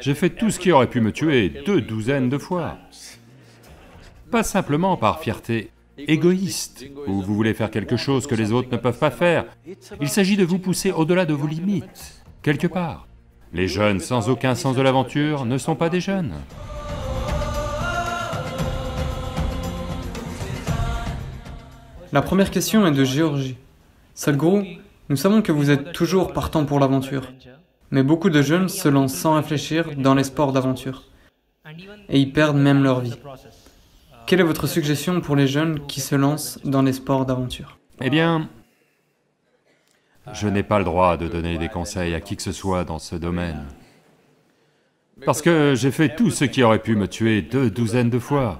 J'ai fait tout ce qui aurait pu me tuer deux douzaines de fois. Pas simplement par fierté égoïste, où vous voulez faire quelque chose que les autres ne peuvent pas faire. Il s'agit de vous pousser au-delà de vos limites, quelque part. Les jeunes sans aucun sens de l'aventure ne sont pas des jeunes. La première question est de Géorgie. Sadhguru, nous savons que vous êtes toujours partant pour l'aventure. Mais beaucoup de jeunes se lancent sans réfléchir dans les sports d'aventure et ils perdent même leur vie. Quelle est votre suggestion pour les jeunes qui se lancent dans les sports d'aventure Eh bien, je n'ai pas le droit de donner des conseils à qui que ce soit dans ce domaine. Parce que j'ai fait tout ce qui aurait pu me tuer deux douzaines de fois.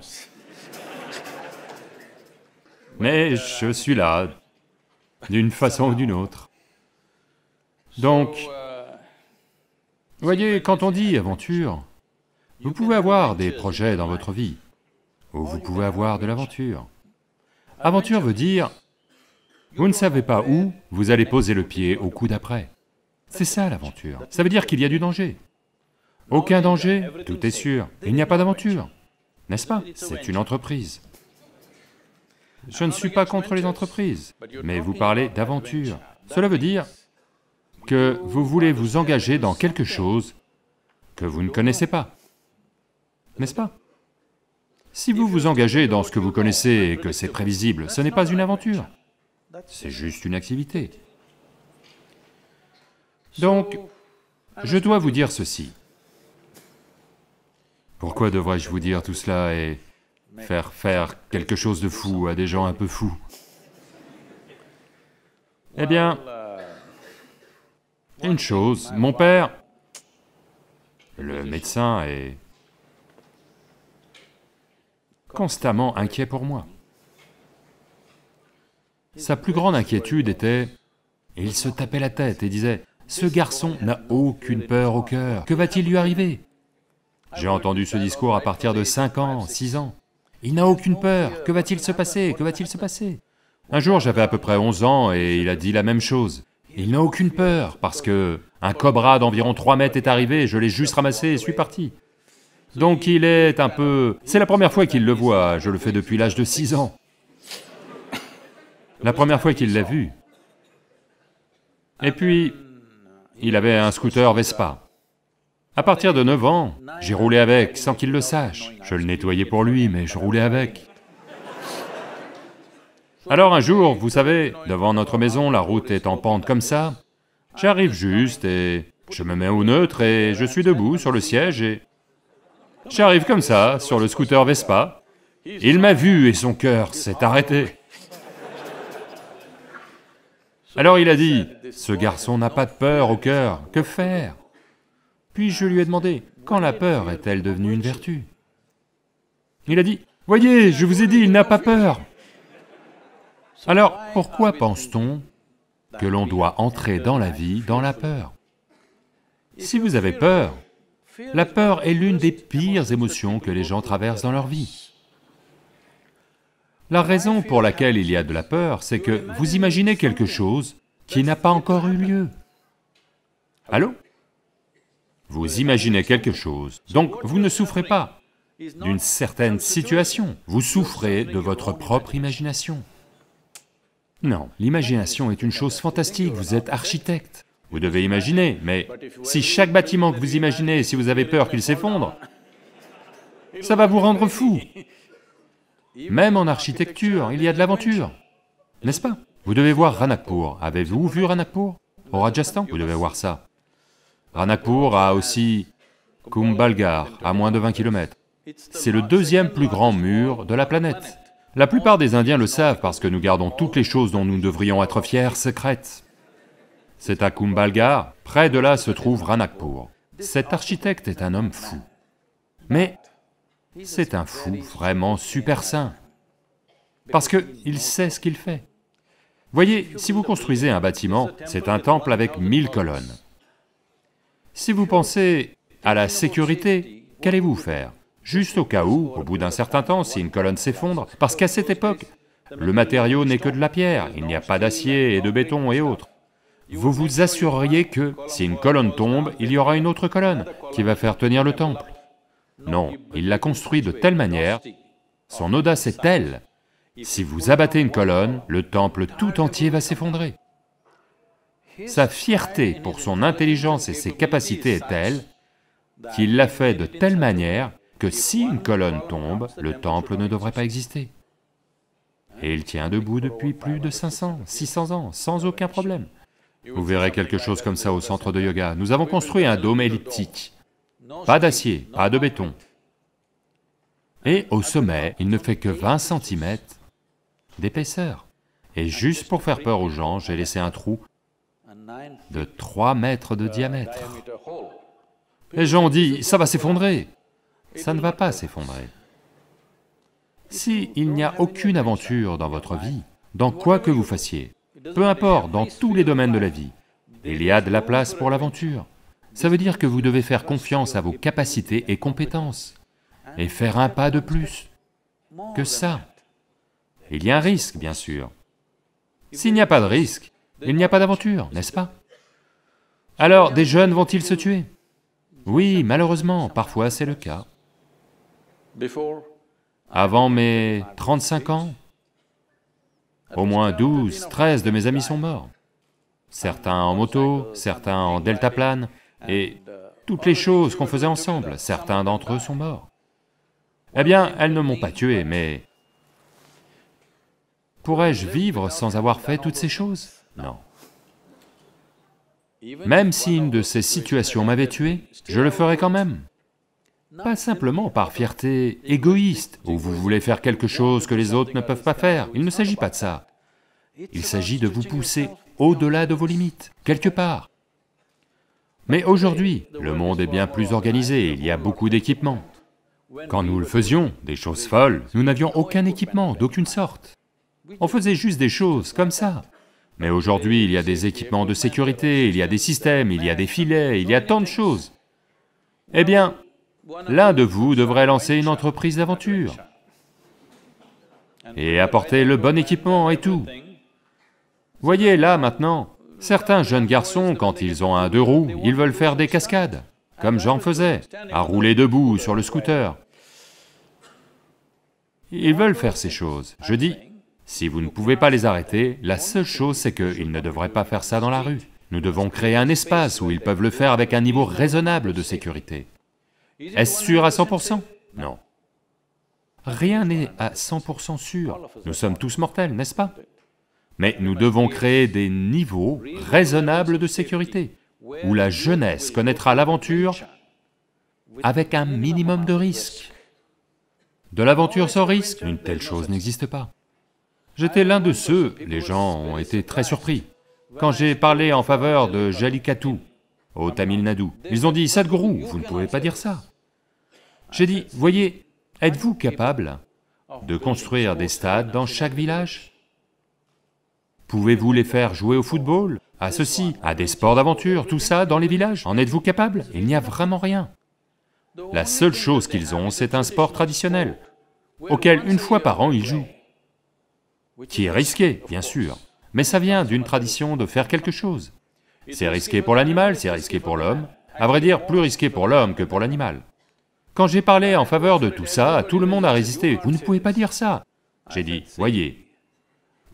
Mais je suis là, d'une façon ou d'une autre. Donc, voyez, quand on dit aventure, vous pouvez avoir des projets dans votre vie, ou vous pouvez avoir de l'aventure. Aventure veut dire, vous ne savez pas où, vous allez poser le pied au coup d'après. C'est ça l'aventure. Ça veut dire qu'il y a du danger. Aucun danger, tout est sûr. Il n'y a pas d'aventure. N'est-ce pas C'est une entreprise. Je ne suis pas contre les entreprises, mais vous parlez d'aventure. Cela veut dire, que vous voulez vous engager dans quelque chose que vous ne connaissez pas, n'est-ce pas Si vous vous engagez dans ce que vous connaissez et que c'est prévisible, ce n'est pas une aventure, c'est juste une activité. Donc, je dois vous dire ceci. Pourquoi devrais-je vous dire tout cela et faire faire quelque chose de fou à des gens un peu fous Eh bien, une chose, mon père, le médecin est constamment inquiet pour moi. Sa plus grande inquiétude était... Il se tapait la tête et disait, « Ce garçon n'a aucune peur au cœur, que va-t-il lui arriver ?» J'ai entendu ce discours à partir de 5 ans, 6 ans. « Il n'a aucune peur, que va-t-il se passer, que va-t-il se passer ?» Un jour, j'avais à peu près 11 ans et il a dit la même chose. Il n'a aucune peur, parce que un cobra d'environ 3 mètres est arrivé, je l'ai juste ramassé et suis parti. Donc il est un peu... C'est la première fois qu'il le voit, je le fais depuis l'âge de 6 ans. La première fois qu'il l'a vu. Et puis, il avait un scooter Vespa. À partir de 9 ans, j'ai roulé avec sans qu'il le sache. Je le nettoyais pour lui, mais je roulais avec. Alors un jour, vous savez, devant notre maison, la route est en pente comme ça, j'arrive juste et je me mets au neutre et je suis debout sur le siège et... J'arrive comme ça, sur le scooter Vespa, il m'a vu et son cœur s'est arrêté. Alors il a dit, « Ce garçon n'a pas de peur au cœur, que faire ?» Puis je lui ai demandé, « Quand la peur est-elle devenue une vertu ?» Il a dit, « Voyez, je vous ai dit, il n'a pas peur !» Alors pourquoi pense-t-on que l'on doit entrer dans la vie dans la peur Si vous avez peur, la peur est l'une des pires émotions que les gens traversent dans leur vie. La raison pour laquelle il y a de la peur, c'est que vous imaginez quelque chose qui n'a pas encore eu lieu. Allô Vous imaginez quelque chose, donc vous ne souffrez pas d'une certaine situation, vous souffrez de votre propre imagination. Non, l'imagination est une chose fantastique, vous êtes architecte. Vous devez imaginer, mais si chaque bâtiment que vous imaginez, si vous avez peur qu'il s'effondre, ça va vous rendre fou. Même en architecture, il y a de l'aventure, n'est-ce pas Vous devez voir Ranakpur. Avez-vous vu Ranakpur Au Rajasthan, vous devez voir ça. Ranakpur a aussi Kumbalgar, à moins de 20 km. C'est le deuxième plus grand mur de la planète. La plupart des Indiens le savent parce que nous gardons toutes les choses dont nous devrions être fiers secrètes. C'est à Kumbhalgarh, près de là se trouve Ranakpur. Cet architecte est un homme fou. Mais c'est un fou vraiment super saint, parce qu'il sait ce qu'il fait. Voyez, si vous construisez un bâtiment, c'est un temple avec mille colonnes. Si vous pensez à la sécurité, qu'allez-vous faire Juste au cas où, au bout d'un certain temps, si une colonne s'effondre, parce qu'à cette époque, le matériau n'est que de la pierre, il n'y a pas d'acier et de béton et autres. Vous vous assureriez que, si une colonne tombe, il y aura une autre colonne qui va faire tenir le temple. Non, il l'a construit de telle manière, son audace est telle, si vous abattez une colonne, le temple tout entier va s'effondrer. Sa fierté pour son intelligence et ses capacités est telle qu'il l'a fait de telle manière que si une colonne tombe, le temple ne devrait pas exister. Et il tient debout depuis plus de 500, 600 ans, sans aucun problème. Vous verrez quelque chose comme ça au centre de yoga. Nous avons construit un dôme elliptique. Pas d'acier, pas de béton. Et au sommet, il ne fait que 20 cm d'épaisseur. Et juste pour faire peur aux gens, j'ai laissé un trou de 3 mètres de diamètre. Les gens ont dit, ça va s'effondrer ça ne va pas s'effondrer. Si il n'y a aucune aventure dans votre vie, dans quoi que vous fassiez, peu importe, dans tous les domaines de la vie, il y a de la place pour l'aventure. Ça veut dire que vous devez faire confiance à vos capacités et compétences, et faire un pas de plus que ça. Il y a un risque, bien sûr. S'il n'y a pas de risque, il n'y a pas d'aventure, n'est-ce pas Alors, des jeunes vont-ils se tuer Oui, malheureusement, parfois c'est le cas. Avant mes 35 ans, au moins 12, 13 de mes amis sont morts. Certains en moto, certains en deltaplane, et toutes les choses qu'on faisait ensemble, certains d'entre eux sont morts. Eh bien, elles ne m'ont pas tué, mais... Pourrais-je vivre sans avoir fait toutes ces choses Non. Même si une de ces situations m'avait tué, je le ferais quand même pas simplement par fierté égoïste, où vous voulez faire quelque chose que les autres ne peuvent pas faire, il ne s'agit pas de ça. Il s'agit de vous pousser au-delà de vos limites, quelque part. Mais aujourd'hui, le monde est bien plus organisé, il y a beaucoup d'équipements. Quand nous le faisions, des choses folles, nous n'avions aucun équipement, d'aucune sorte. On faisait juste des choses comme ça. Mais aujourd'hui, il y a des équipements de sécurité, il y a des systèmes, il y a des filets, il y a tant de choses. Eh bien, l'un de vous devrait lancer une entreprise d'aventure et apporter le bon équipement et tout. Voyez là maintenant, certains jeunes garçons, quand ils ont un deux roues, ils veulent faire des cascades, comme j'en faisais, à rouler debout sur le scooter. Ils veulent faire ces choses. Je dis, si vous ne pouvez pas les arrêter, la seule chose c'est qu'ils ne devraient pas faire ça dans la rue. Nous devons créer un espace où ils peuvent le faire avec un niveau raisonnable de sécurité. Est-ce sûr à 100% Non. Rien n'est à 100% sûr. Nous sommes tous mortels, n'est-ce pas Mais nous devons créer des niveaux raisonnables de sécurité, où la jeunesse connaîtra l'aventure avec un minimum de risque. De l'aventure sans risque, une telle chose n'existe pas. J'étais l'un de ceux, les gens ont été très surpris, quand j'ai parlé en faveur de Jallikattu au Tamil Nadu. Ils ont dit, Sadhguru, vous ne pouvez pas dire ça. J'ai dit, voyez, êtes-vous capable de construire des stades dans chaque village Pouvez-vous les faire jouer au football, à ceci, à des sports d'aventure, tout ça dans les villages En êtes-vous capable Il n'y a vraiment rien. La seule chose qu'ils ont, c'est un sport traditionnel, auquel une fois par an ils jouent, qui est risqué, bien sûr, mais ça vient d'une tradition de faire quelque chose. C'est risqué pour l'animal, c'est risqué pour l'homme, à vrai dire, plus risqué pour l'homme que pour l'animal. Quand j'ai parlé en faveur de tout ça, tout le monde a résisté, vous ne pouvez pas dire ça. J'ai dit, voyez,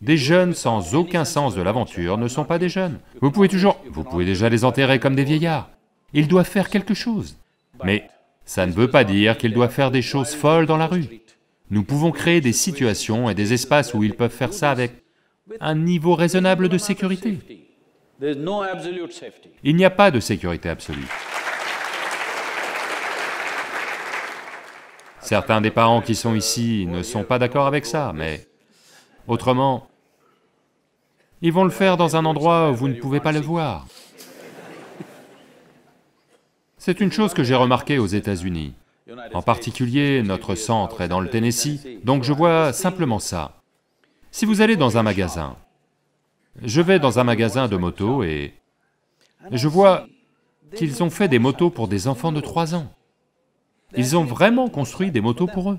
des jeunes sans aucun sens de l'aventure ne sont pas des jeunes. Vous pouvez toujours... Vous pouvez déjà les enterrer comme des vieillards. Ils doivent faire quelque chose. Mais ça ne veut pas dire qu'ils doivent faire des choses folles dans la rue. Nous pouvons créer des situations et des espaces où ils peuvent faire ça avec un niveau raisonnable de sécurité. Il n'y a pas de sécurité absolue. Certains des parents qui sont ici ne sont pas d'accord avec ça, mais autrement, ils vont le faire dans un endroit où vous ne pouvez pas le voir. C'est une chose que j'ai remarquée aux États-Unis. En particulier, notre centre est dans le Tennessee, donc je vois simplement ça. Si vous allez dans un magasin, je vais dans un magasin de motos et je vois qu'ils ont fait des motos pour des enfants de 3 ans. Ils ont vraiment construit des motos pour eux.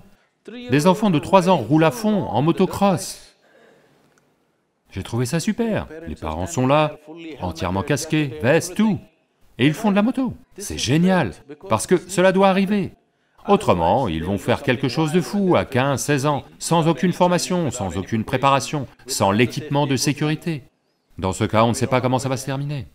Des enfants de 3 ans roulent à fond en motocross. J'ai trouvé ça super. Les parents sont là, entièrement casqués, vestes, tout. Et ils font de la moto. C'est génial, parce que cela doit arriver. Autrement, ils vont faire quelque chose de fou à 15, 16 ans, sans aucune formation, sans aucune préparation, sans l'équipement de sécurité. Dans ce cas, on ne sait pas comment ça va se terminer.